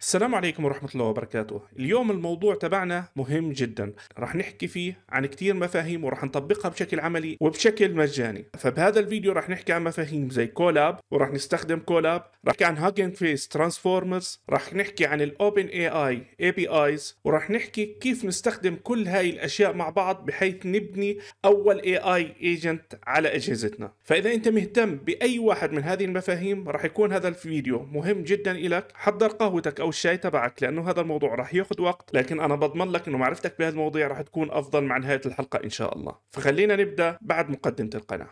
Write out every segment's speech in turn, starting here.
السلام عليكم ورحمة الله وبركاته اليوم الموضوع تبعنا مهم جدا رح نحكي فيه عن كتير مفاهيم ورح نطبقها بشكل عملي وبشكل مجاني فبهذا الفيديو رح نحكي عن مفاهيم زي كولاب ورح نستخدم كولاب رح نحكي عن هاجن فيس ترانسفورمرز رح نحكي عن الاوبن اي اي اي بي ايز ورح نحكي كيف نستخدم كل هاي الاشياء مع بعض بحيث نبني اول اي اي ايجنت على اجهزتنا فاذا انت مهتم باي واحد من هذه المفاهيم رح يكون هذا الفيديو مهم جدا لك حضر قهوتك او الشاي تبعك لانه هذا الموضوع راح ياخذ وقت لكن انا بضمن لك انه معرفتك بهذا المواضيع راح تكون افضل مع نهايه الحلقه ان شاء الله فخلينا نبدا بعد مقدمه القناه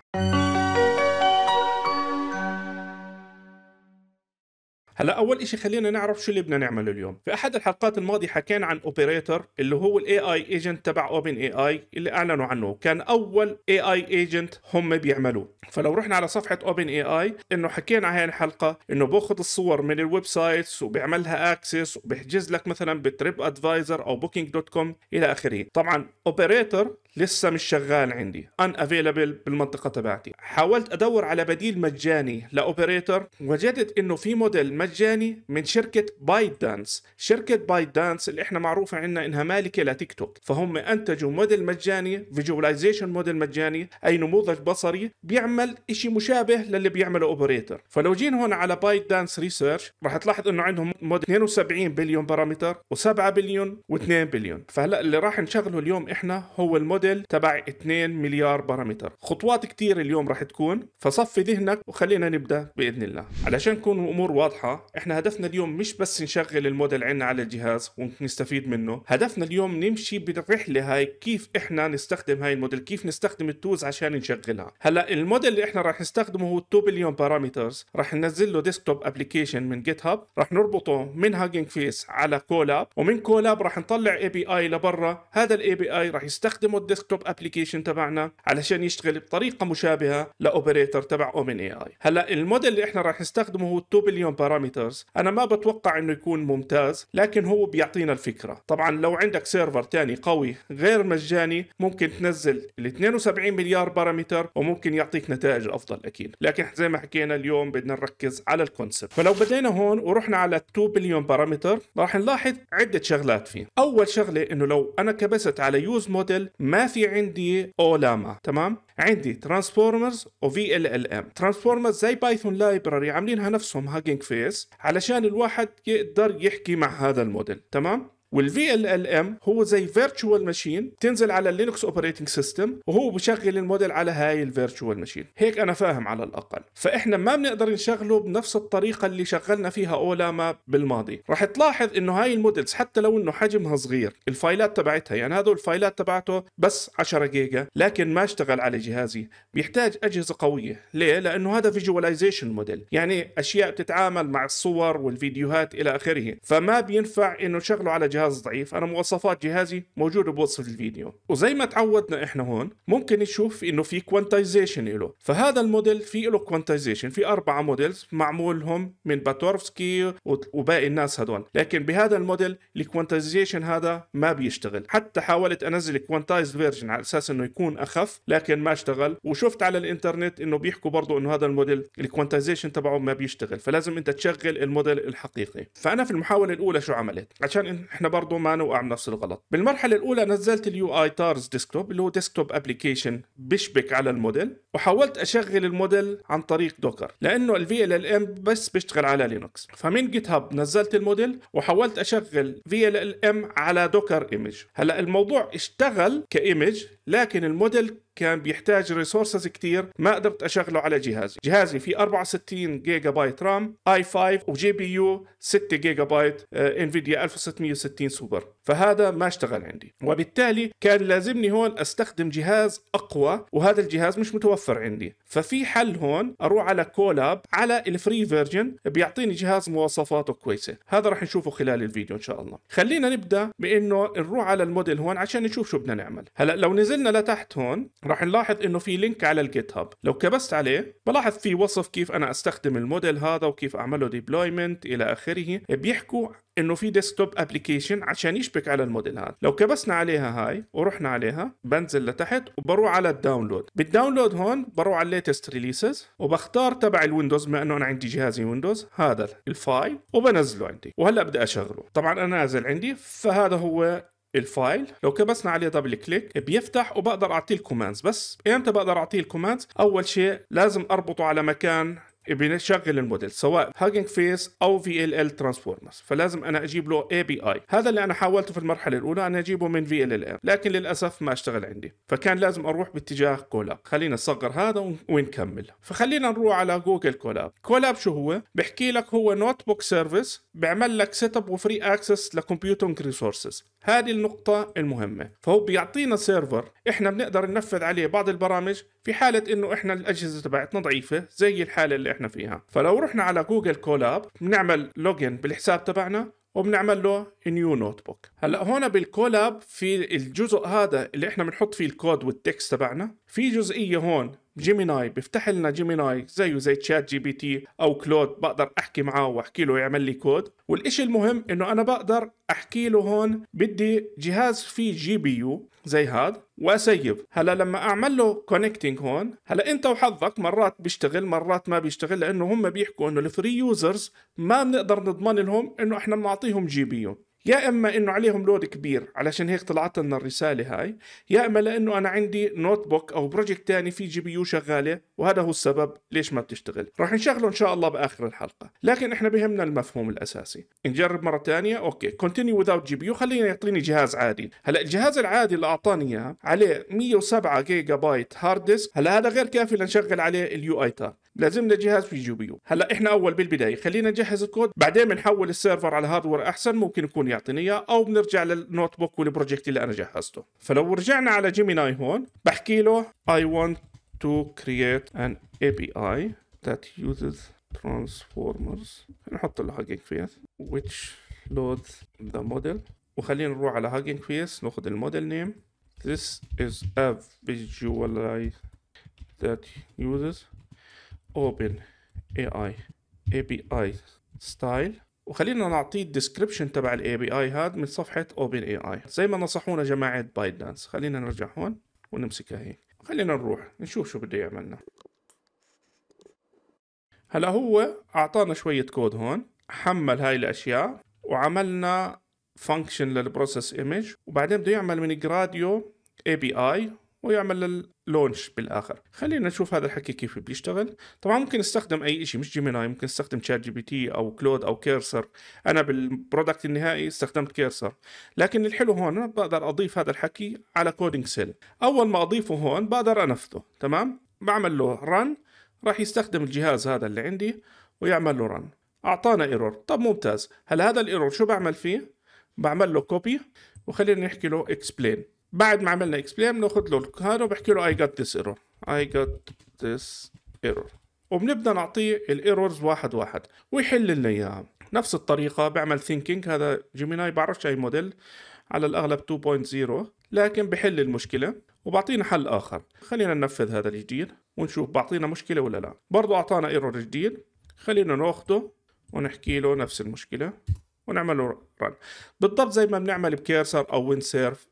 هلا اول شيء خلينا نعرف شو اللي بدنا نعمله اليوم في احد الحلقات الماضيه حكينا عن اوبريتور اللي هو الاي اي ايجنت تبع اوبن اي اي اللي اعلنوا عنه كان اول اي اي ايجنت هم بيعملوه فلو رحنا على صفحه اوبن اي اي انه حكينا هاي الحلقه انه باخذ الصور من الويب سايتس وبيعملها اكسس وبيحجز لك مثلا بتريب ادفايزر او بوكينج دوت كوم الى اخره طبعا اوبريتور لسه مش شغال عندي ان افيلبل بالمنطقه تبعتي حاولت ادور على بديل مجاني لاوبريتور وجدت انه في موديل مجاني من شركه بايت دانس شركه بايت دانس اللي احنا معروفه عندنا انها مالكه لتيك توك فهم انتجوا موديل مجاني فيجواليزيشن موديل مجاني اي نموذج بصري بيعمل شيء مشابه للي بيعمله اوبريتور فلو جينا هون على بايت دانس ريسيرش راح تلاحظ انه عندهم موديل 72 بليون بارامتر و7 بليون و2 بليون فهلا اللي راح نشغله اليوم احنا هو الموديل الموديل تبع 2 مليار بارامتر خطوات كتير اليوم رح تكون فصفي ذهنك وخلينا نبدا باذن الله علشان تكون الامور واضحه احنا هدفنا اليوم مش بس نشغل الموديل عندنا على الجهاز ونستفيد منه هدفنا اليوم نمشي بالرحله هاي كيف احنا نستخدم هاي الموديل كيف نستخدم التولز عشان نشغلها هلا الموديل اللي احنا راح نستخدمه هو 2 بليون بارامترز راح ننزل له ديسكتوب ابلكيشن من جيت هاب راح نربطه من هاجينج فيس على كولاب ومن كولاب راح نطلع اي بي اي لبرا هذا الاي بي اي راح يستخدمه الديسكتوب ابلكيشن تبعنا علشان يشتغل بطريقه مشابهه لاوبريتر تبع اوبن اي اي هلا الموديل اللي احنا راح نستخدمه هو 2 بليون بارامترز انا ما بتوقع انه يكون ممتاز لكن هو بيعطينا الفكره طبعا لو عندك سيرفر تاني قوي غير مجاني ممكن تنزل ال 72 مليار بارامتر وممكن يعطيك نتائج افضل اكيد لكن زي ما حكينا اليوم بدنا نركز على الكونسبت فلو بدينا هون ورحنا على 2 بليون بارامتر راح نلاحظ عده شغلات فيه اول شغله انه لو انا كبست على يوز موديل ما في عندي اولاما تمام عندي ترانسفورمرز وفي ال ال ام ترانسفورمرز زي بايثون لايبراري عاملينها نفسهم هاجينج فيس علشان الواحد يقدر يحكي مع هذا الموديل تمام والفي ال ال ام هو زي فيرتشوال ماشين تنزل على اللينكس اوبريتنج سيستم وهو بشغل الموديل على هاي الفيرتشوال ماشين هيك انا فاهم على الاقل فاحنا ما بنقدر نشغله بنفس الطريقه اللي شغلنا فيها اولاما بالماضي راح تلاحظ انه هاي المودلز حتى لو انه حجمها صغير الفايلات تبعتها يعني هذول الفايلات تبعته بس 10 جيجا لكن ما اشتغل على جهازي بيحتاج اجهزه قويه ليه لانه هذا فيجواليزيشن موديل يعني اشياء بتتعامل مع الصور والفيديوهات الى اخره فما بينفع انه شغله على جهاز جهاز ضعيف انا مواصفات جهازي موجوده بوصف الفيديو وزي ما تعودنا احنا هون ممكن نشوف انه في كوانتايزيشن له فهذا الموديل في له كوانتايزيشن في اربعه موديلز معمولهم من باتورفسكي وباقي الناس هذول لكن بهذا الموديل الكوانتايزيشن هذا ما بيشتغل حتى حاولت انزل كوانتايز فيرجن على اساس انه يكون اخف لكن ما اشتغل وشفت على الانترنت انه بيحكوا برضه انه هذا الموديل الكوانتايزيشن تبعه ما بيشتغل فلازم انت تشغل الموديل الحقيقي فانا في المحاوله الاولى شو عملت عشان احنا احنا برضه ما نوقع بنفس الغلط بالمرحله الاولى نزلت اليو اي تارز ديسكتوب اللي هو ديسكتوب ابلكيشن بيشبك على الموديل وحاولت اشغل الموديل عن طريق دوكر لانه الفي ال ام بس بيشتغل على لينكس فمن جيت هاب نزلت الموديل وحاولت اشغل في ال ام على دوكر ايمج هلا الموضوع اشتغل كايمج لكن الموديل كان بيحتاج ريسورسز كتير ما قدرت اشغله على جهازي جهازي فيه 64 جيجا بايت رام اي 5 وجي بي يو 6 جيجا بايت انفيديا 1660 سوبر فهذا ما اشتغل عندي وبالتالي كان لازمني هون استخدم جهاز اقوى وهذا الجهاز مش متوفر عندي ففي حل هون اروح على كولاب على الفري فيرجن بيعطيني جهاز مواصفاته كويسه هذا راح نشوفه خلال الفيديو ان شاء الله خلينا نبدا بانه نروح على الموديل هون عشان نشوف شو بدنا نعمل هلا لو نزلنا لتحت هون راح نلاحظ انه في لينك على الجيت هاب لو كبست عليه بلاحظ في وصف كيف انا استخدم الموديل هذا وكيف اعمله ديبلويمنت الى اخره بيحكوا انه في ديسكتوب ابلكيشن عشان يشبك على الموديل هذا لو كبسنا عليها هاي ورحنا عليها بنزل لتحت وبروح على الداونلود بالداونلود هون بروح على الليتست ريليسز وبختار تبع الويندوز بما انه انا عندي جهازي ويندوز هذا الفايل وبنزله عندي وهلا بدي اشغله طبعا انا نازل عندي فهذا هو الفايل لو كبسنا عليه دبل كليك بيفتح وبقدر اعطيه الكوماندز بس امتى بقدر اعطيه الكوماندز اول شيء لازم اربطه على مكان بنشغل الموديل سواء هاجنج فيس او في ال ال ترانسفورمرز فلازم انا اجيب له اي بي اي هذا اللي انا حاولته في المرحله الاولى انا اجيبه من في ال ال ام لكن للاسف ما اشتغل عندي فكان لازم اروح باتجاه كولاب خلينا نصغر هذا ونكمل فخلينا نروح على جوجل كولاب كولاب شو هو بحكي لك هو نوت بوك سيرفيس بيعمل لك سيت اب وفري اكسس لكمبيوتنج ريسورسز هذه النقطة المهمة فهو بيعطينا سيرفر احنا بنقدر ننفذ عليه بعض البرامج في حاله انه احنا الاجهزه تبعتنا ضعيفه زي الحاله اللي احنا فيها فلو رحنا على جوجل كولاب بنعمل لوجن بالحساب تبعنا وبنعمل له نيو نوت بوك هلا هون بالكولاب في الجزء هذا اللي احنا بنحط فيه الكود والتكست تبعنا في جزئيه هون جيميناي بيفتح لنا جيميناي زيه زي تشات جي بي تي او كلود بقدر احكي معاه واحكي له يعمل لي كود والإشي المهم انه انا بقدر احكي له هون بدي جهاز فيه جي بي يو زي هذا واسيب هلا لما اعمل له كونكتنج هون هلا انت وحظك مرات بيشتغل مرات ما بيشتغل لانه هم بيحكوا انه الفري يوزرز ما بنقدر نضمن لهم انه احنا بنعطيهم جي بي يو يا اما انه عليهم لود كبير علشان هيك طلعت لنا الرساله هاي يا اما لانه انا عندي نوت بوك او بروجكت ثاني في جي بي يو شغاله وهذا هو السبب ليش ما بتشتغل راح نشغله ان شاء الله باخر الحلقه لكن احنا بهمنا المفهوم الاساسي نجرب مره ثانيه اوكي كونتينيو وذاوت جي بي يو خلينا يعطيني جهاز عادي هلا الجهاز العادي اللي اعطاني اياه عليه 107 جيجا بايت هارد ديسك هلا هذا غير كافي لنشغل عليه اليو اي تار لازمنا جهاز في جي بي يو هلا احنا اول بالبدايه خلينا نجهز الكود بعدين بنحول السيرفر على هاردوير احسن ممكن يكون يعطيني اياه او بنرجع للنوت بوك والبروجكت اللي انا جهزته فلو رجعنا على جيميناي هون بحكي له I want to create an API that uses transformers نحط له هاجينج فيس which loads the model وخلينا نروح على هاجينج فيس ناخذ الموديل نيم this is a visualize that uses open AI API style وخلينا نعطيه الديسكربشن تبع الاي بي اي هاد من صفحه اوبن اي اي زي ما نصحونا جماعه بايدانس خلينا نرجع هون ونمسكها هيك خلينا نروح نشوف شو بده يعملنا هلا هو اعطانا شويه كود هون حمل هاي الاشياء وعملنا فانكشن للبروسيس ايمج وبعدين بده يعمل من جراديو اي بي اي ويعمل اللونش بالاخر خلينا نشوف هذا الحكي كيف بيشتغل طبعا ممكن استخدم اي شيء مش جيميناي ممكن استخدم شات جي بي تي او كلود او كيرسر انا بالبرودكت النهائي استخدمت كيرسر لكن الحلو هون بقدر اضيف هذا الحكي على كودينج سيل اول ما اضيفه هون بقدر انفذه تمام بعمل له رن راح يستخدم الجهاز هذا اللي عندي ويعمل له رن اعطانا ايرور طب ممتاز هل هذا الايرور شو بعمل فيه بعمل له كوبي وخلينا نحكي له اكسبلين بعد ما عملنا اكسبلين بناخذ له هذا وبحكي له اي جت ذس ايرور اي جت ذس ايرور وبنبدا نعطيه الايرورز واحد واحد ويحل لنا اياها نفس الطريقه بعمل ثينكينج هذا جيميناي بعرفش اي موديل على الاغلب 2.0 لكن بحل المشكله وبعطينا حل اخر خلينا ننفذ هذا الجديد ونشوف بعطينا مشكله ولا لا برضو اعطانا ايرور جديد خلينا ناخذه ونحكي له نفس المشكله ونعمل له رن بالضبط زي ما بنعمل بكيرسر او وين سيرف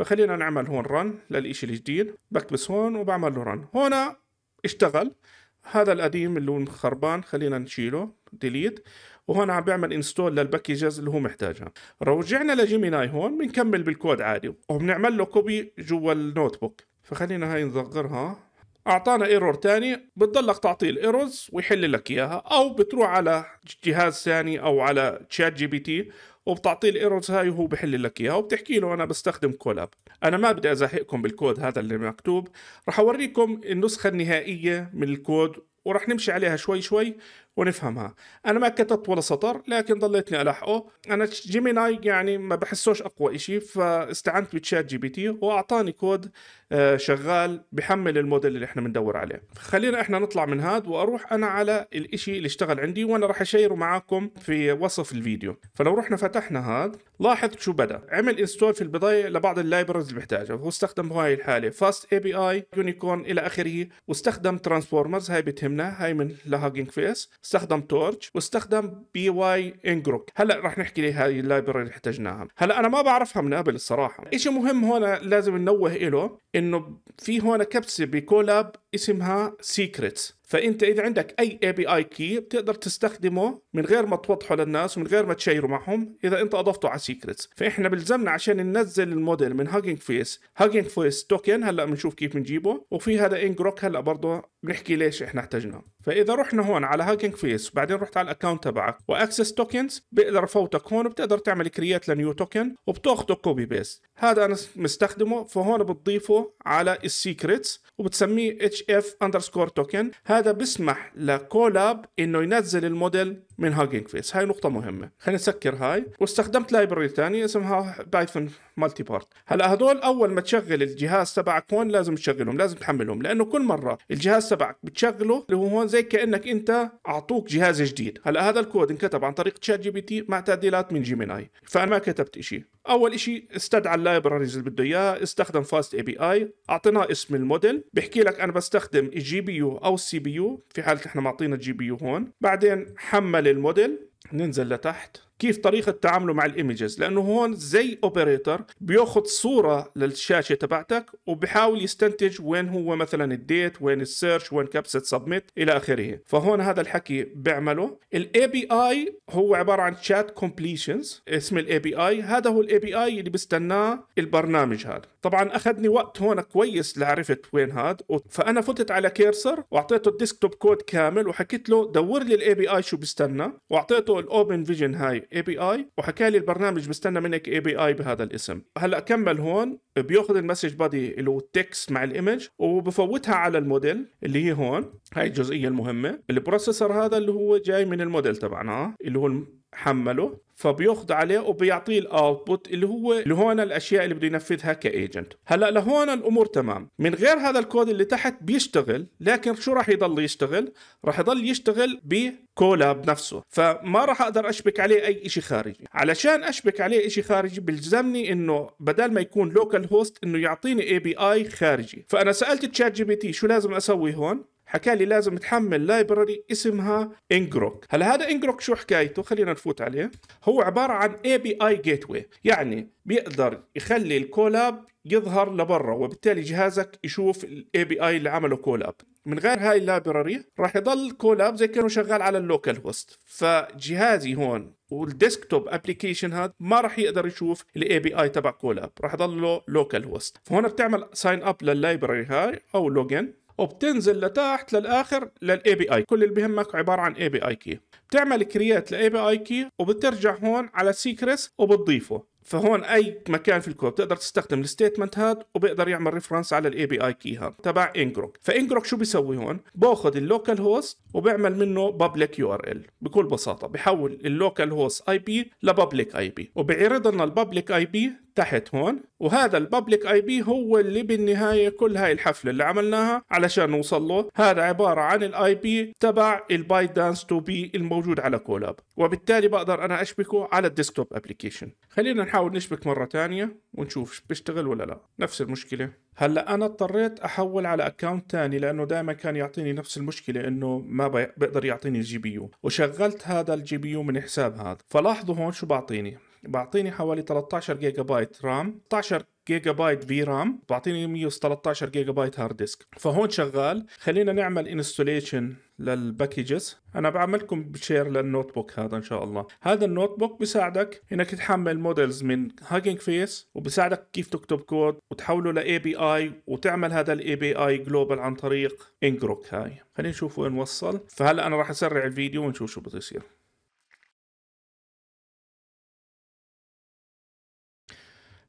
فخلينا نعمل هون رن للإشي الجديد بكبس هون وبعمل له رن هون اشتغل هذا القديم اللي هو خربان خلينا نشيله ديليت وهون عم بعمل انستول للباكجز اللي هو محتاجها رجعنا لجيميناي هون بنكمل بالكود عادي وبنعمل له كوبي جوا النوت بوك فخلينا هاي نصغرها اعطانا ايرور تاني بتضلك تعطيه الايرورز ويحل لك اياها او بتروح على جهاز ثاني او على تشات جي بي تي وبتعطيه الايرورز هاي وهو بحل لك اياها وبتحكي له انا بستخدم كولاب انا ما بدي ازهقكم بالكود هذا اللي مكتوب رح اوريكم النسخه النهائيه من الكود ورح نمشي عليها شوي شوي ونفهمها انا ما كتبت ولا سطر لكن ضليتني الحقه انا جيميناي يعني ما بحسوش اقوى شيء فاستعنت بتشات جي بي تي واعطاني كود آه، شغال بحمل الموديل اللي احنا بندور عليه خلينا احنا نطلع من هاد واروح انا على الإشي اللي اشتغل عندي وانا راح اشيره معاكم في وصف الفيديو فلو رحنا فتحنا هاد لاحظ شو بدا عمل انستول في البدايه لبعض اللايبرز اللي بحتاجها هو استخدم هاي الحاله فاست اي بي اي يونيكورن الى اخره واستخدم ترانسفورمرز هاي بتهمنا هاي من لهاجينج فيس استخدم تورتش واستخدم بي واي انجروك هلا رح نحكي لي هاي اللايبرري اللي احتجناها هلا انا ما بعرفها من قبل الصراحه شيء مهم هون لازم ننوه له انه في هون كبسه بكولاب اسمها سيكريتس فانت اذا عندك اي اي بي اي كي بتقدر تستخدمه من غير ما توضحه للناس ومن غير ما تشيره معهم اذا انت اضفته على سيكريتس فاحنا بلزمنا عشان ننزل الموديل من هاجينج فيس هاجينج فيس توكن هلا بنشوف كيف بنجيبه وفي هذا انجروك هلا برضه بنحكي ليش احنا احتجناه فاذا رحنا هون على هاجينج فيس وبعدين رحت على الاكونت تبعك واكسس توكنز بقدر افوتك هون وبتقدر تعمل كرييت لنيو توكن وبتاخده كوبي بيست هذا انا مستخدمه فهون بتضيفه على السيكريتس وبتسميه اتش اف اندرسكور توكن هذا بيسمح لكولاب انه ينزل الموديل من هاجينج فيس هاي نقطه مهمه خلينا نسكر هاي واستخدمت لايبرري ثانيه اسمها بايثون مالتي بارت هلا هذول اول ما تشغل الجهاز تبعك هون لازم تشغلهم لازم تحملهم لانه كل مره الجهاز تبعك بتشغله اللي هو هون زي كانك انت اعطوك جهاز جديد هلا هذا الكود انكتب عن طريق تشات جي بي تي مع تعديلات من جيميناي فانا ما كتبت شيء اول شيء استدعى اللايبرريز اللي بده اياها استخدم فاست اي بي اي اعطيناه اسم الموديل بحكي لك انا بستخدم الجي بي يو او السي بي يو في حاله احنا معطينا الجي بي يو هون بعدين حمل للموديل ننزل لتحت كيف طريقه تعامله مع الايمجز لانه هون زي اوبريتر بياخذ صوره للشاشه تبعتك وبحاول يستنتج وين هو مثلا الديت وين السيرش وين كبسه سبميت الى اخره فهون هذا الحكي بيعمله الاي بي اي هو عباره عن شات كومبليشنز اسم الاي بي اي هذا هو الاي بي اي اللي بستناه البرنامج هذا طبعا اخذني وقت هون كويس لعرفت وين هذا فانا فتت على كيرسر واعطيته الديسكتوب كود كامل وحكيت له دور لي الاي بي اي شو بستنى واعطيته الاوبن فيجن هاي اي بي اي وحكى لي البرنامج بستنى منك اي بي اي بهذا الاسم هلا كمل هون بياخذ المسج بادي اللي هو التكست مع الايمج وبفوتها على الموديل اللي هي هون هاي الجزئيه المهمه البروسيسور هذا اللي هو جاي من الموديل تبعنا اللي هو حمله فبياخذ عليه وبيعطيه الاوتبوت اللي هو اللي هون الاشياء اللي بده ينفذها كايجنت هلا لهون الامور تمام من غير هذا الكود اللي تحت بيشتغل لكن شو راح يضل يشتغل راح يضل يشتغل بكولاب نفسه فما راح اقدر اشبك عليه اي شيء خارجي علشان اشبك عليه شيء خارجي بيلزمني انه بدل ما يكون لوكال هوست انه يعطيني اي بي اي خارجي فانا سالت تشات جي بي تي شو لازم اسوي هون حكى لي لازم تحمل لايبراري اسمها انجروك هلا هذا انجروك شو حكايته خلينا نفوت عليه هو عباره عن اي بي اي جيت واي يعني بيقدر يخلي الكولاب يظهر لبرا وبالتالي جهازك يشوف الاي بي اي اللي عمله كولاب من غير هاي اللايبراري راح يضل كولاب زي كانه شغال على اللوكال هوست فجهازي هون والديسكتوب ابلكيشن هذا ما راح يقدر يشوف الاي بي اي تبع كولاب راح يضل له لوكال هوست فهون بتعمل ساين اب لللايبراري هاي او لوجن وبتنزل لتحت للاخر للاي بي اي كل اللي بهمك عباره عن اي بي اي كي بتعمل كرييت لاي بي اي كي وبترجع هون على سيكرس وبتضيفه فهون اي مكان في الكود بتقدر تستخدم الستيتمنت هاد وبقدر يعمل ريفرنس على الاي بي اي كي هاد تبع انجروك فانجروك شو بيسوي هون باخذ اللوكال هوست وبعمل منه بابليك يو ار ال بكل بساطه بحول اللوكال هوست اي بي لبابليك اي بي وبعرض لنا البابليك اي بي تحت هون وهذا الببليك اي بي هو اللي بالنهايه كل هاي الحفله اللي عملناها علشان نوصل له هذا عباره عن الاي بي تبع الباي دانس 2 بي الموجود على كولاب وبالتالي بقدر انا اشبكه على الديسكتوب ابلكيشن خلينا نحاول نشبك مره ثانيه ونشوف بيشتغل ولا لا نفس المشكله هلا انا اضطريت احول على اكونت ثاني لانه دائما كان يعطيني نفس المشكله انه ما بقدر يعطيني الجي بي يو وشغلت هذا الجي بي يو من حساب هذا فلاحظوا هون شو بعطيني بعطيني حوالي 13 جيجا بايت رام 16 جيجا بايت في رام بعطيني 113 جيجا بايت هارد ديسك فهون شغال خلينا نعمل انستوليشن للباكجز انا بعملكم شير للنوت بوك هذا ان شاء الله هذا النوت بوك بيساعدك انك تحمل موديلز من هاجينج فيس وبيساعدك كيف تكتب كود وتحوله لاي بي اي وتعمل هذا الاي بي اي جلوبال عن طريق انجروك هاي خلينا نشوف وين وصل فهلا انا راح اسرع الفيديو ونشوف شو بده يصير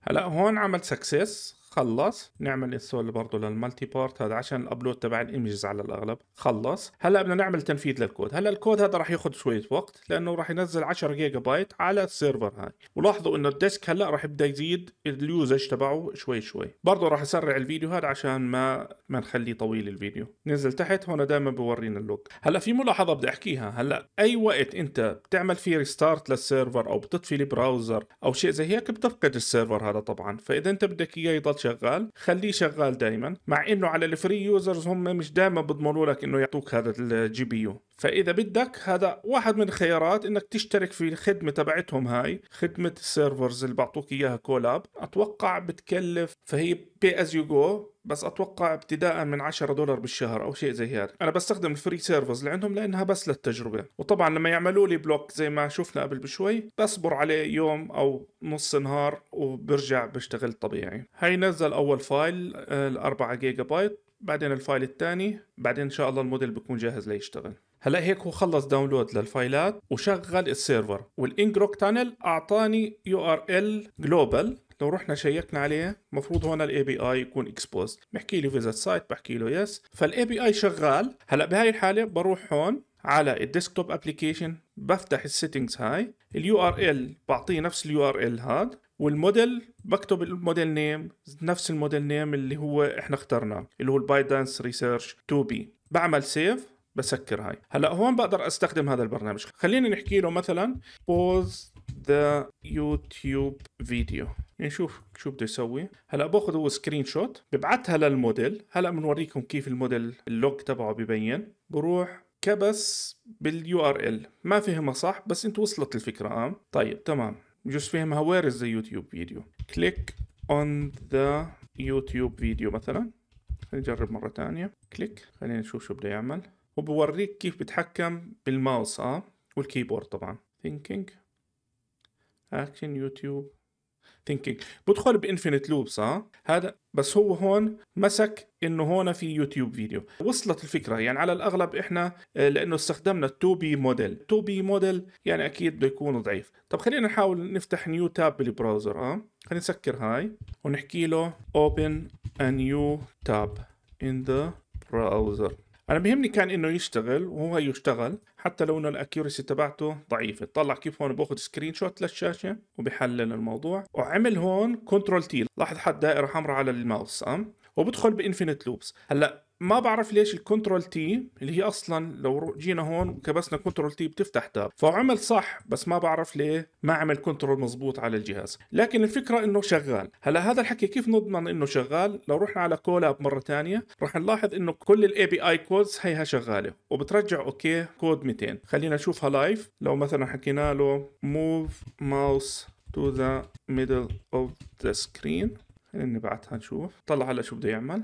هلا هون عمل سكسس خلص نعمل انستول برضه للمالتي بارت هذا عشان الابلود تبع الايمجز على الاغلب خلص هلا بدنا نعمل تنفيذ للكود هلا الكود هذا راح ياخذ شويه وقت لانه راح ينزل 10 جيجا بايت على السيرفر هاي ولاحظوا انه الديسك هلا راح يبدا يزيد اليوزج تبعه شوي شوي برضه راح اسرع الفيديو هذا عشان ما ما نخليه طويل الفيديو ننزل تحت هون دائما بورينا اللوك هلا في ملاحظه بدي احكيها هلا اي وقت انت بتعمل فيه ريستارت للسيرفر او بتطفي البراوزر او شيء زي هيك بتفقد السيرفر هذا طبعا فاذا انت بدك اياه يضل شغال خليه شغال دائما مع انه على الفري يوزرز هم مش دائما بيضمنوا لك انه يعطوك هذا الجي بي يو فاذا بدك هذا واحد من الخيارات انك تشترك في الخدمه تبعتهم هاي خدمه السيرفرز اللي بعطوك اياها كولاب اتوقع بتكلف فهي بي از يو جو بس اتوقع ابتداء من 10 دولار بالشهر او شيء زي هذا انا بستخدم الفري سيرفرز اللي عندهم لانها بس للتجربه وطبعا لما يعملوا لي بلوك زي ما شفنا قبل بشوي بصبر عليه يوم او نص نهار وبرجع بشتغل طبيعي هي نزل اول فايل ال 4 جيجا بايت بعدين الفايل الثاني بعدين ان شاء الله الموديل بيكون جاهز ليشتغل هلا هيك هو خلص داونلود للفايلات وشغل السيرفر والانجروك تانل اعطاني يو ار ال جلوبال لو رحنا شيكنا عليه المفروض هون الاي بي اي يكون اكسبوز بحكي لي فيزت سايت بحكي له يس فالاي بي اي شغال هلا بهاي الحاله بروح هون على الديسكتوب ابلكيشن بفتح السيتنجز هاي اليو ار ال بعطيه نفس اليو ار ال هذا والموديل بكتب الموديل نيم نفس الموديل نيم اللي هو احنا اخترناه اللي هو دانس ريسيرش 2 بي بعمل سيف بسكر هاي هلا هون بقدر استخدم هذا البرنامج خلينا نحكي له مثلا بوز ذا يوتيوب فيديو نشوف شو بده يسوي هلا باخذ هو سكرين شوت ببعثها للموديل هلا بنوريكم كيف الموديل اللوج تبعه ببين بروح كبس باليو ار ال ما فهمها صح بس انت وصلت الفكره اه طيب تمام جوز فهمها وير از ذا يوتيوب فيديو كليك اون ذا يوتيوب فيديو مثلا نجرب مرة ثانية كليك خلينا نشوف شو بده يعمل وبوريك كيف بتحكم بالماوس اه والكيبورد طبعا ثينكينج اكشن يوتيوب ثينكينج بدخل بانفينيت لوب صح هذا بس هو هون مسك انه هون في يوتيوب فيديو وصلت الفكره يعني على الاغلب احنا آه، لانه استخدمنا التو بي موديل تو بي موديل يعني اكيد بده يكون ضعيف طب خلينا نحاول نفتح نيو تاب بالبراوزر اه خلينا نسكر هاي ونحكي له open a new tab in the browser انا بيهمني كان انه يشتغل وهو يشتغل حتى لو انه الاكيورسي تبعته ضعيفه طلع كيف هون باخذ سكرين شوت للشاشه وبحلل الموضوع وعمل هون كنترول تي لاحظ حد دائره حمراء على الماوس ام وبدخل بانفينيت لوبس هلا ما بعرف ليش الكنترول تي اللي هي اصلا لو جينا هون وكبسنا كنترول تي بتفتح تاب فعمل صح بس ما بعرف ليه ما عمل كنترول مزبوط على الجهاز لكن الفكره انه شغال هلا هذا الحكي كيف نضمن انه شغال لو رحنا على كولاب مره ثانيه راح نلاحظ انه كل الاي بي اي كودز هيها شغاله وبترجع اوكي كود 200 خلينا نشوفها لايف لو مثلا حكينا له موف ماوس تو ذا ميدل اوف ذا سكرين خليني بعدها نشوف طلع هلا شو بده يعمل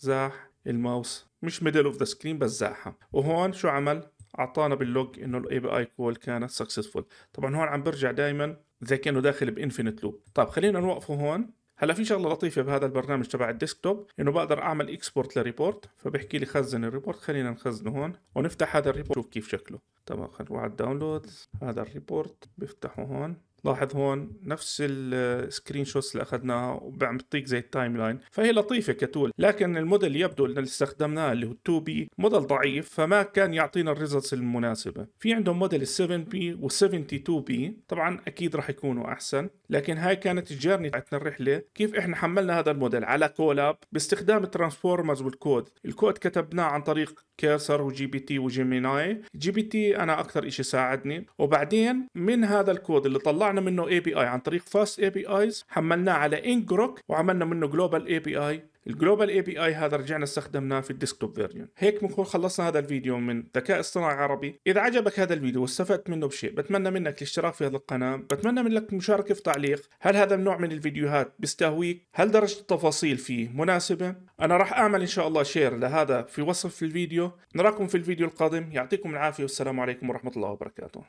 زاح الماوس مش ميدل اوف ذا سكرين بس زاحم وهون شو عمل اعطانا باللوج انه الاي بي اي كول كانت سكسسفول طبعا هون عم برجع دائما زي كانه داخل بانفينيت لوب طب خلينا نوقفه هون هلا في شغله لطيفه بهذا البرنامج تبع الديسكتوب انه بقدر اعمل اكسبورت لريبورت فبحكي لي خزن الريبورت خلينا نخزنه هون ونفتح هذا الريبورت شوف كيف شكله تمام خلينا نروح على الداونلود هذا الريبورت بفتحه هون لاحظ هون نفس السكرين شوتس اللي اخذناها وبعطيك زي التايم لاين فهي لطيفه كتول لكن الموديل يبدو ان اللي استخدمناه اللي هو 2 بي موديل ضعيف فما كان يعطينا الريزلتس المناسبه في عندهم موديل ال 7 بي و 72 بي طبعا اكيد راح يكونوا احسن لكن هاي كانت الجيرني تاعتنا الرحله كيف احنا حملنا هذا الموديل على كولاب باستخدام الترانسفورمرز والكود الكود كتبناه عن طريق كيرسر وجي بي تي وجيميناي جي بي تي انا اكثر شيء ساعدني وبعدين من هذا الكود اللي طلعنا منه اي بي اي عن طريق فاست اي بي ايز حملناه على انجروك وعملنا منه جلوبال اي بي اي الجلوبال اي بي اي هذا رجعنا استخدمناه في الديسكتوب فيرجن هيك بنكون خلصنا هذا الفيديو من ذكاء اصطناعي عربي اذا عجبك هذا الفيديو واستفدت منه بشيء بتمنى منك الاشتراك في هذا القناه بتمنى منك مشاركه في تعليق هل هذا النوع من الفيديوهات بيستهويك هل درجه التفاصيل فيه مناسبه انا راح اعمل ان شاء الله شير لهذا في وصف الفيديو نراكم في الفيديو القادم يعطيكم العافيه والسلام عليكم ورحمه الله وبركاته